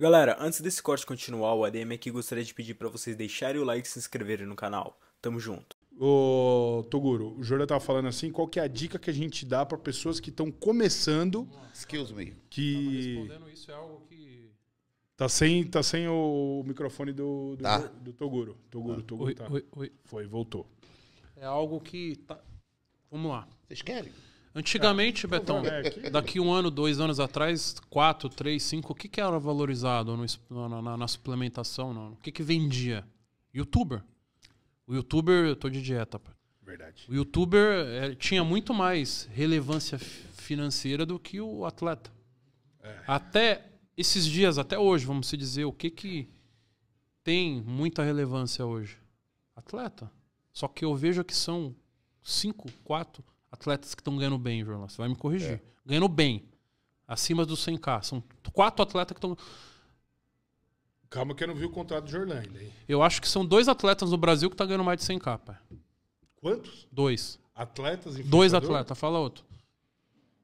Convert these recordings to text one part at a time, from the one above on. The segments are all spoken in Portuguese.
Galera, antes desse corte continuar, o ADM aqui gostaria de pedir para vocês deixarem o like e se inscreverem no canal. Tamo junto. Ô, Toguro, o Jordan tava falando assim, qual que é a dica que a gente dá para pessoas que estão começando... Excuse me. Que... Tava respondendo isso, é algo que... Tá sem, tá sem o microfone do, do, tá. do Toguro. Toguro, ah. Toguro, oi, tá. Oi, oi. Foi, voltou. É algo que... Tá... Vamos lá. Vocês querem? Antigamente, é, Betão, daqui um ano, dois anos atrás, quatro, três, cinco, o que, que era valorizado no, na, na, na, suplementação? o que, que vendia? Youtuber. O youtuber, eu tô de dieta, Verdade. O youtuber é, tinha muito mais relevância financeira do que o atleta. É. Até esses dias, até hoje, vamos se dizer, o que que tem muita relevância hoje? Atleta. Só que eu vejo que são cinco, quatro, atletas que estão ganhando bem, Jornal. Você vai me corrigir. É. Ganhando bem. Acima dos 100k. São quatro atletas que estão. Calma que eu não vi o contrato do Jornal ainda. Eu acho que são dois atletas no Brasil que estão tá ganhando mais de 100k, pai. Quantos? Dois. Atletas e Dois atletas, fala outro.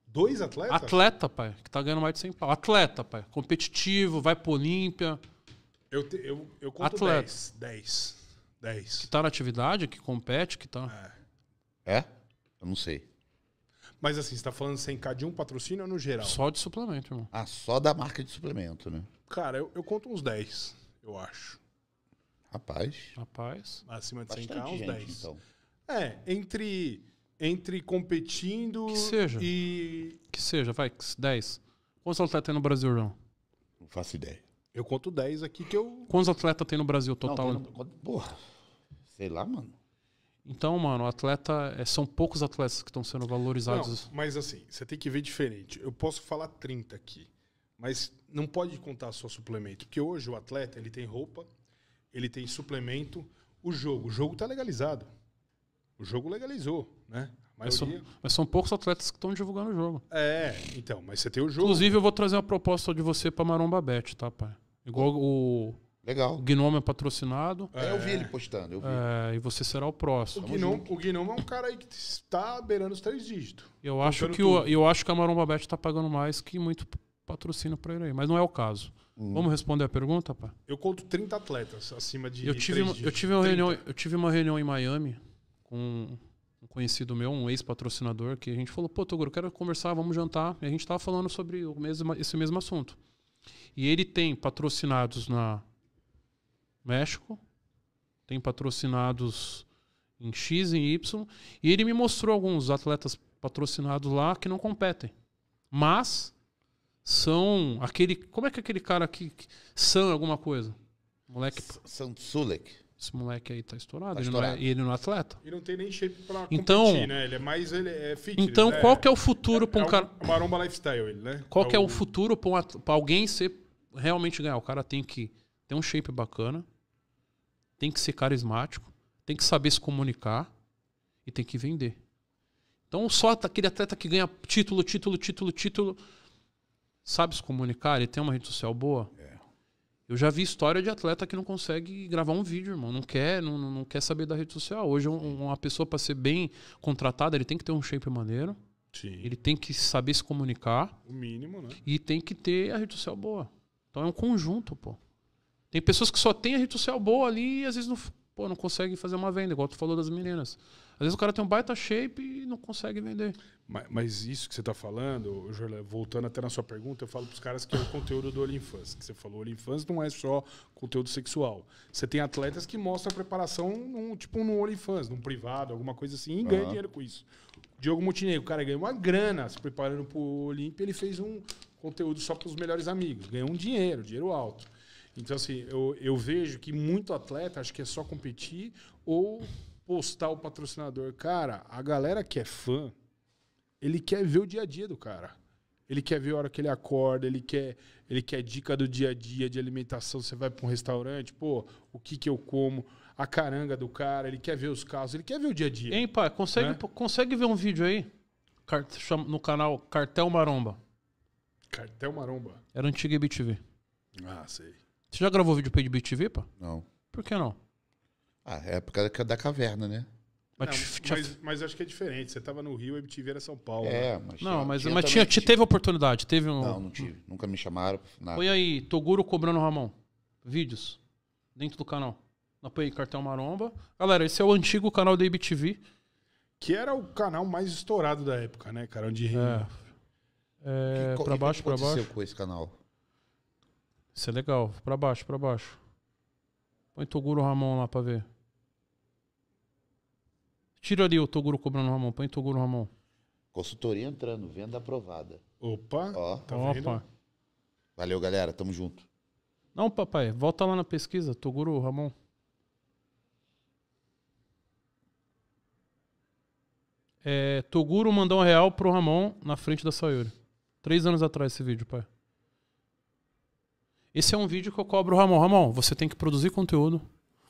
Dois atletas? Atleta, pai, que tá ganhando mais de 100 pau. Atleta, pai. Competitivo, vai pro Olímpia. Eu, te, eu, eu conto Atleta. 10. 10. 10. Que tá na atividade, que compete, que tá... É? é? Eu não sei. Mas assim, você tá falando 100k de um patrocínio ou no geral? Só de suplemento, irmão. Ah, só da marca de suplemento, né? Cara, eu, eu conto uns 10, eu acho. Rapaz. Rapaz. Acima de 100k, uns 10. Então. É, entre, entre competindo que seja. e. Que seja, vai, 10. Quantos atletas tem no Brasil, João? Não faço ideia. Eu conto 10 aqui que eu. Quantos atletas tem no Brasil total? Não, no... Porra. Sei lá, mano. Então, mano, o atleta. É, são poucos atletas que estão sendo valorizados. Não, mas assim, você tem que ver diferente. Eu posso falar 30 aqui, mas não pode contar só suplemento. Porque hoje o atleta ele tem roupa, ele tem suplemento, o jogo. O jogo está legalizado. O jogo legalizou, né? Mas, são, mas são, poucos atletas que estão divulgando o jogo. É, então, mas você tem o jogo. Inclusive, eu vou trazer uma proposta de você para Maromba Bet, tá, pai? Igual o Legal. O Gnome é patrocinado. É, eu vi ele postando, eu vi. É, e você será o próximo. O Gnome, o Gnome é um cara aí que está beirando os três dígitos. Eu acho, que o, eu acho que a Maromba Bet está pagando mais que muito patrocínio para ele aí, mas não é o caso. Hum. Vamos responder a pergunta, pá? Eu conto 30 atletas acima de eu tive uma, Eu tive, uma reunião, eu tive uma reunião em Miami com um conhecido meu, um ex-patrocinador, que a gente falou, pô, Toguro, quero conversar, vamos jantar. E a gente estava falando sobre o mesmo, esse mesmo assunto. E ele tem patrocinados na México, tem patrocinados em X e Y, e ele me mostrou alguns atletas patrocinados lá que não competem. Mas são aquele. Como é que é aquele cara que. que são alguma coisa? Moleque. São Sulek. Esse moleque aí tá estourado. Tá ele, estourado. Não é, ele não é atleta. Ele não tem nem shape pra competir, então, né? Ele é mais ele é fitness, Então, né? qual que é o futuro é, pra é um é cara. É maromba lifestyle, ele, né? Qual é que o... é o futuro pra, um at... pra alguém ser realmente ganhar? O cara tem que ter um shape bacana tem que ser carismático, tem que saber se comunicar e tem que vender. Então, só tá aquele atleta que ganha título, título, título, título, sabe se comunicar, ele tem uma rede social boa. É. Eu já vi história de atleta que não consegue gravar um vídeo, irmão. Não quer, não, não quer saber da rede social. Hoje, um, uma pessoa, para ser bem contratada, ele tem que ter um shape maneiro. Sim. Ele tem que saber se comunicar. O mínimo, né? E tem que ter a rede social boa. Então é um conjunto, pô. Tem pessoas que só tem a rede social boa ali e às vezes não, pô, não consegue fazer uma venda, igual tu falou das meninas. Às vezes o cara tem um baita shape e não consegue vender. Mas, mas isso que você está falando, Jorla, voltando até na sua pergunta, eu falo para os caras que é o conteúdo do Olimfãs. Que você falou, Olimfãs não é só conteúdo sexual. Você tem atletas que mostram a preparação num, tipo no Olimfãs, num privado, alguma coisa assim, e ganha uhum. dinheiro com isso. Diogo Montenegro, o cara ganhou uma grana se preparando para o Olimpia, ele fez um conteúdo só para os melhores amigos, ganhou um dinheiro, dinheiro alto. Então, assim, eu, eu vejo que muito atleta acho que é só competir ou postar o patrocinador. Cara, a galera que é fã, ele quer ver o dia a dia do cara. Ele quer ver a hora que ele acorda, ele quer, ele quer dica do dia a dia de alimentação. Você vai para um restaurante, pô, o que que eu como? A caranga do cara, ele quer ver os carros, ele quer ver o dia a dia. Hein, pai, consegue, né? consegue ver um vídeo aí? No canal Cartel Maromba. Cartel Maromba. Era antiga IBTV. Ah, sei. Você já gravou vídeo pra Edbit TV, pá? Não. Por que não? Ah, é época da caverna, né? Não, Mas, mas, mas acho que é diferente. Você tava no Rio, a MTV era São Paulo. Né? É, né? mas não, mas, mas tinha, teve oportunidade, teve um. Não, não tive. Nunca me chamaram. Nada. Põe aí, Toguro cobrando Ramon. Vídeos. Dentro do canal. Na Põe aí, Cartão Maromba. Galera, esse é o antigo canal da IBTV. Que era o canal mais estourado da época, né, cara? Onde. É. é pra baixo, pra baixo. O que aconteceu com esse canal? Isso é legal. Pra baixo, pra baixo. Põe Toguro Ramon lá pra ver. Tira ali o Toguro cobrando o Ramon. Põe Toguro Ramon. Consultoria entrando, venda aprovada. Opa! Ó, tá Opa. Vendo? Valeu, galera. Tamo junto. Não, papai, volta lá na pesquisa, Toguro Ramon. É, Toguro mandou um real pro Ramon na frente da Sayuri. Três anos atrás esse vídeo, pai. Esse é um vídeo que eu cobro o Ramon. Ramon, você tem que produzir conteúdo,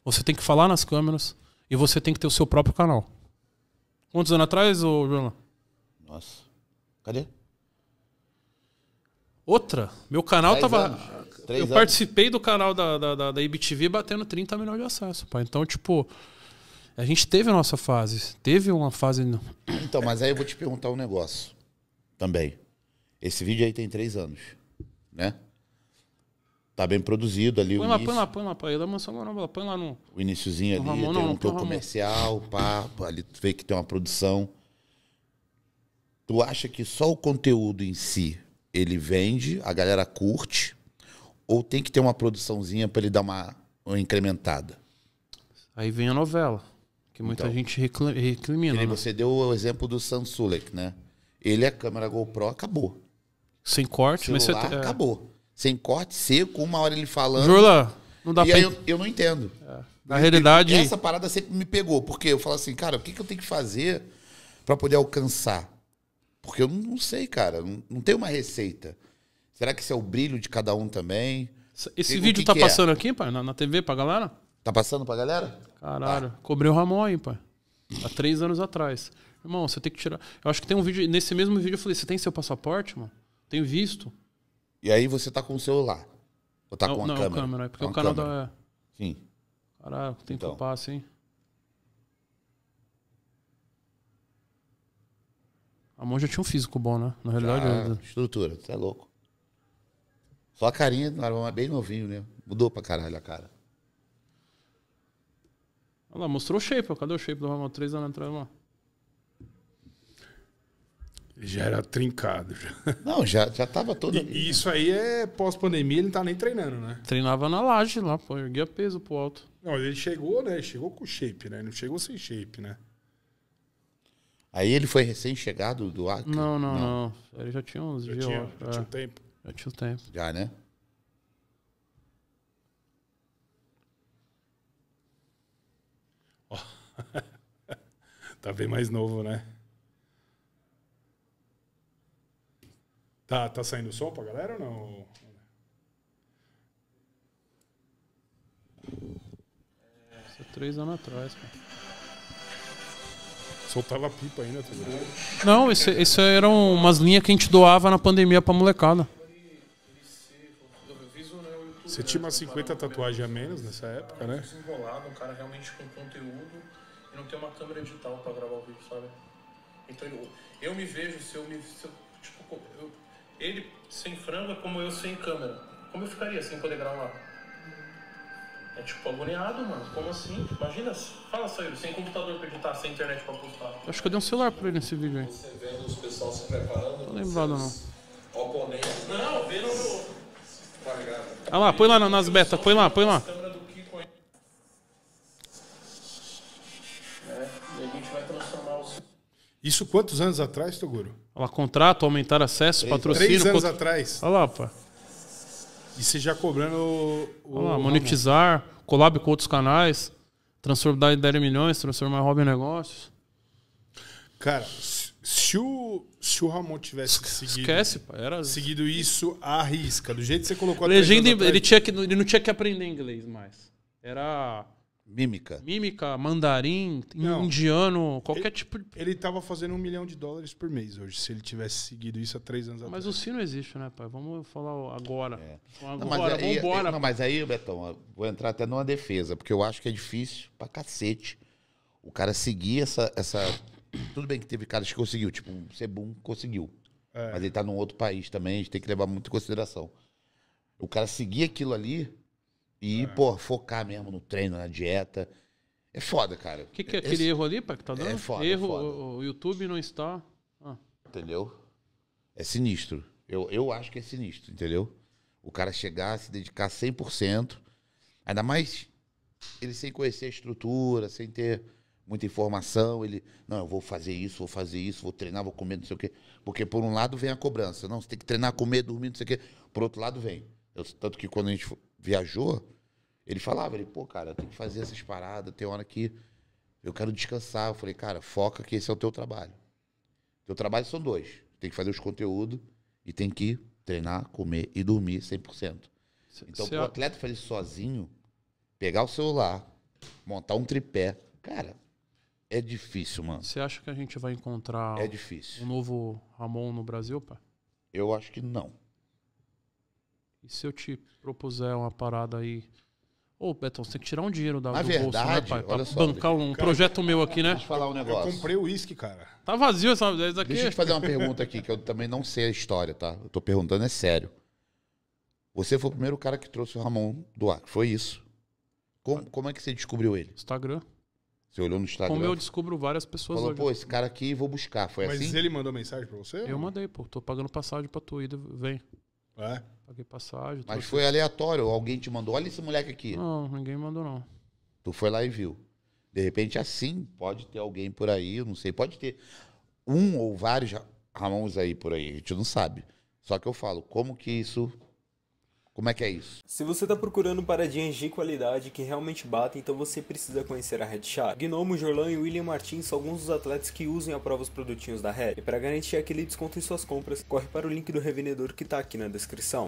você tem que falar nas câmeras e você tem que ter o seu próprio canal. Quantos anos atrás, ô João? Nossa. Cadê? Outra. Meu canal Dez tava. Anos. Eu participei do canal da, da, da, da IBTV batendo 30 milhões de acesso. Pá. Então, tipo, a gente teve a nossa fase. Teve uma fase. Então, mas aí eu vou te perguntar um negócio também. Esse vídeo aí tem três anos, né? tá bem produzido ali põe o lá, início. Põe lá, põe lá, põe lá, lá, põe lá no... O iníciozinho ali, Ramon, tem não, um tom comercial, pá, ali tu vê que tem uma produção. Tu acha que só o conteúdo em si, ele vende, a galera curte, ou tem que ter uma produçãozinha para ele dar uma, uma, incrementada? Aí vem a novela, que muita então, gente reclama, Né? Você deu o exemplo do Sam Sulek, né? Ele é câmera GoPro, acabou. Sem corte, Celular, mas você... É. Acabou. Sem corte, seco, uma hora ele falando. Jula, não dá e pra... aí eu, eu não entendo. É. Na eu, realidade... Essa parada sempre me pegou, porque eu falo assim, cara, o que, que eu tenho que fazer para poder alcançar? Porque eu não sei, cara, não, não tem uma receita. Será que isso é o brilho de cada um também? Esse que, vídeo que tá que é? passando é? aqui, pai, na, na TV pra galera? Tá passando pra galera? Caralho, tá. cobrei o Ramon aí, pai. Há três anos atrás. Irmão, você tem que tirar. Eu acho que tem um vídeo. Nesse mesmo vídeo eu falei: você tem seu passaporte, mano? Tenho visto. E aí você tá com o celular. Ou tá não, com a não, câmera? Não, câmera, é porque é o canal câmera. da. Sim. Caraca, tem então. que passa, hein? A mão já tinha um físico bom, né? Na realidade. Já, Estrutura, você é louco. Só a carinha, é bem novinho, né? Mudou pra caralho a cara. Olha lá, mostrou o shape, ó. Cadê o shape do Ramon 3 lá na entrada já era trincado. Já. Não, já, já tava todo. E, isso aí é pós-pandemia, ele não tá nem treinando, né? Treinava na laje lá, pô, erguia peso pro alto. Não, ele chegou, né? Chegou com shape, né? Ele não chegou sem shape, né? Aí ele foi recém-chegado do Acre? Não, não, não, não, Ele já tinha uns já dias. Tinha, já tinha um é. tempo. Já tinha um tempo. Já, né? tá bem mais novo, né? Tá, tá saindo som pra galera ou não? Isso é três anos atrás, cara. Soltava pipa ainda, tá ligado? Não, isso, isso eram umas linhas que a gente doava na pandemia pra molecada. Você tinha umas 50 tatuagens a menos nessa época, né? Desenrolado, um cara realmente com conteúdo e não tem uma câmera digital pra gravar o vídeo, sabe? Então eu me vejo, se eu me. Se eu, tipo, eu ele sem frango é como eu sem câmera. Como eu ficaria sem poder gravar? É tipo agoniado, mano. Como assim? Imagina, fala só ele, sem computador pra editar, sem internet pra postar. Acho que eu dei um celular pra ele nesse vídeo aí. Você vendo os pessoal se preparando. Tô lembrado não. Oponentes. Não, vendo. Olha tá ah lá, põe lá nas betas, põe lá, põe lá. Isso quantos anos atrás, Toguro? Olha lá, contrato, aumentar acesso, três, patrocínio. Três anos atrás. Olha lá, pá. E você já cobrando o. Olha lá, monetizar, collab com outros canais, transformar em 10 milhões, transformar Robin hobby negócios. Cara, se o, se o Ramon tivesse seguido, Esquece, pá, era... seguido isso à risca, do jeito que você colocou a legenda, atrás, ele, ele não tinha que aprender inglês mais. Era Mímica. Mímica, mandarim, Não. indiano, qualquer ele, tipo de. Ele estava fazendo um milhão de dólares por mês hoje, se ele tivesse seguido isso há três anos mas atrás. Mas o sino existe, né, pai? Vamos falar agora. É. Agora, não, mas aí, vambora. Não, mas aí, Betão, vou entrar até numa defesa, porque eu acho que é difícil pra cacete o cara seguir essa. essa... Tudo bem que teve caras que conseguiu, tipo, o um Sebum conseguiu. É. Mas ele tá num outro país também, a gente tem que levar muito em consideração. O cara seguir aquilo ali e, é. pô, focar mesmo no treino, na dieta. É foda, cara. O que, que é aquele Esse... erro ali, pai, que tá dando? É foda, é erro, é foda. O, YouTube não está. Ah. Entendeu? É sinistro. Eu, eu acho que é sinistro, entendeu? O cara chegar, se dedicar 100%, ainda mais ele sem conhecer a estrutura, sem ter muita informação, ele, não, eu vou fazer isso, vou fazer isso, vou treinar, vou comer, não sei o quê. Porque por um lado vem a cobrança, não, você tem que treinar, comer, dormir, não sei o quê. Por outro lado vem, eu, tanto que quando a gente viajou, ele falava, ele, pô, cara, tem que fazer essas paradas, tem hora que eu quero descansar. Eu falei, cara, foca que esse é o teu trabalho. Teu trabalho são dois. Tem que fazer os conteúdos e tem que treinar, comer e dormir 100%. Se, então, se o atleta fazer sozinho, pegar o celular, montar um tripé, cara, é difícil, mano. Você acha que a gente vai encontrar é difícil. um novo Ramon no Brasil, pá? Eu acho que não. E se eu te propuser uma parada aí. Ô, Betão, você tem que tirar um dinheiro da, bolsa, do verdade, bolso, né, pai? Pra só, bancar um cara, projeto meu aqui, né? Deixa eu falar um negócio. Eu comprei o uísque, cara. Tá vazio essa vez aqui. Deixa eu te fazer uma pergunta aqui, que eu também não sei a história, tá? Eu tô perguntando, é sério. Você foi o primeiro cara que trouxe o Ramon do Acre, foi isso. Como, como é que você descobriu ele? Instagram. Você olhou no Instagram? Como eu descubro várias pessoas Falou, hoje. pô, esse cara aqui vou buscar, foi Mas assim? Mas ele mandou mensagem pra você? Eu mandei, pô. Tô pagando passagem pra tua ida, vem. É? Paguei passagem. Mas foi aleatório. Alguém te mandou, olha esse moleque aqui. Não, ninguém mandou, não. Tu foi lá e viu. De repente, assim, pode ter alguém por aí, não sei, pode ter um ou vários Ramons aí por aí, a gente não sabe. Só que eu falo, como que isso. Como é que é isso? Se você está procurando paradinhas de qualidade que realmente batem, então você precisa conhecer a Red Shark. Gnomo, Jorlan e William Martins são alguns dos atletas que usam e aprovam os produtinhos da Red. E para garantir aquele desconto em suas compras, corre para o link do revendedor que está aqui na descrição.